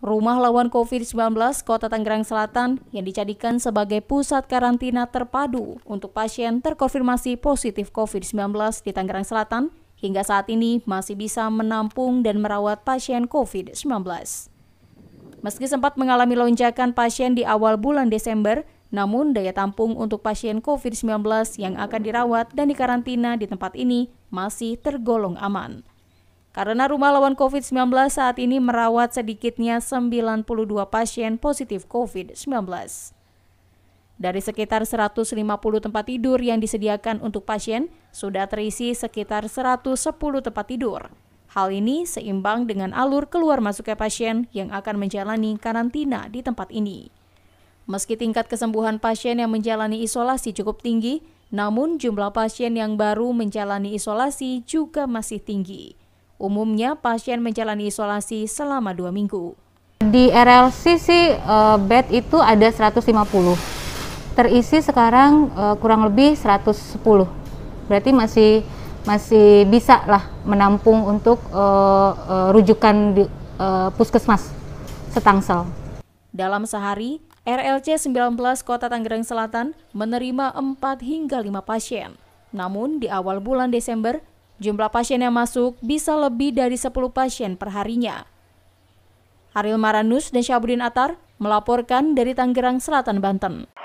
Rumah lawan COVID-19 Kota Tangerang Selatan yang dijadikan sebagai pusat karantina terpadu untuk pasien terkonfirmasi positif COVID-19 di Tangerang Selatan hingga saat ini masih bisa menampung dan merawat pasien COVID-19. Meski sempat mengalami lonjakan pasien di awal bulan Desember, namun daya tampung untuk pasien COVID-19 yang akan dirawat dan dikarantina di tempat ini masih tergolong aman. Karena rumah lawan COVID-19 saat ini merawat sedikitnya 92 pasien positif COVID-19. Dari sekitar 150 tempat tidur yang disediakan untuk pasien, sudah terisi sekitar 110 tempat tidur. Hal ini seimbang dengan alur keluar masuknya pasien yang akan menjalani karantina di tempat ini. Meski tingkat kesembuhan pasien yang menjalani isolasi cukup tinggi, namun jumlah pasien yang baru menjalani isolasi juga masih tinggi. Umumnya pasien menjalani isolasi selama dua minggu. Di RLC sih eh, bed itu ada 150. Terisi sekarang eh, kurang lebih 110. Berarti masih masih bisa lah menampung untuk eh, rujukan di puskesmas setangsel. Dalam sehari, RLC 19 Kota Tangerang Selatan menerima 4 hingga 5 pasien. Namun di awal bulan Desember Jumlah pasien yang masuk bisa lebih dari 10 pasien perharinya. Haril Maranus dan Syabudin Atar melaporkan dari Tangerang Selatan, Banten.